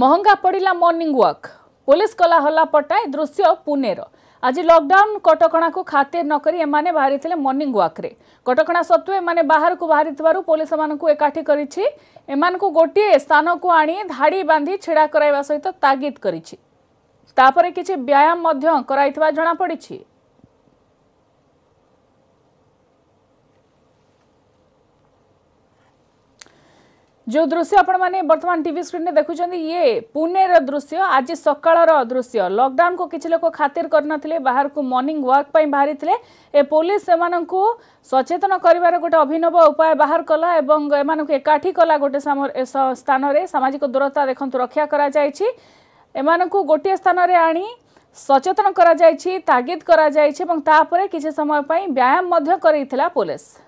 ମହଙ୍ଗା ପଡ଼ିଲା morning walk police କଲା ହଲା ପଟାଏ ଦୃଶ୍ୟ ପୁନେର ଆଜି ଲକଡାଉନ କଟକଣାକୁ ଖାତିର ନ କରି ଏମାନେ ବାହାରିଥିଲେ ମର୍ଣ୍ଣିଂ ୱାକ୍ରେ କଟକଣା ସତ୍ତ୍ୱେ ଏମାନେ ବାହାରକୁ ବାହାରିଥିବାରୁ ପୋଲିସ ଏମାନଙ୍କୁ ଏକାଠି କରିଛି ଏମାନଙ୍କୁ ଗୋଟିଏ ସ୍ଥାନକୁ ଆଣି ଧାଡ଼ି ବାନ୍ଧି ଛିଡ଼ା କରାଇବା ସହିତ ତାଗିଦ କରିଛି ତାପରେ କିଛି ବ୍ୟାୟାମ ମଧ୍ୟ କରାଇଥିବା ଜଣାପଡ଼ିଛି जो दृश्य आपण बर्तमान टीवी स्क्रीन देखुं ये पुणेर दृश्य आज सकाळ दृश्य लकडाऊन को किती लोक खातिर करन बाहेर मर्णिंग वर्क बाहेर पोलीस সচেতন করবার গোটে অভিনব উপায় বাহার কলা এবং এমানকে একাঠি কলা গোটে স্থানরে সামাজিক দূরতা দেখুন রক্ষা করা যাইছি এমানকু গোটিয়ে স্থানরে আনি সচেতন করা যাইছি তাগিদ করা যাইছি এবং তাপরে কিছু সময় পাই ব্যায়াম মধ্য করেইছিলা পুলিশ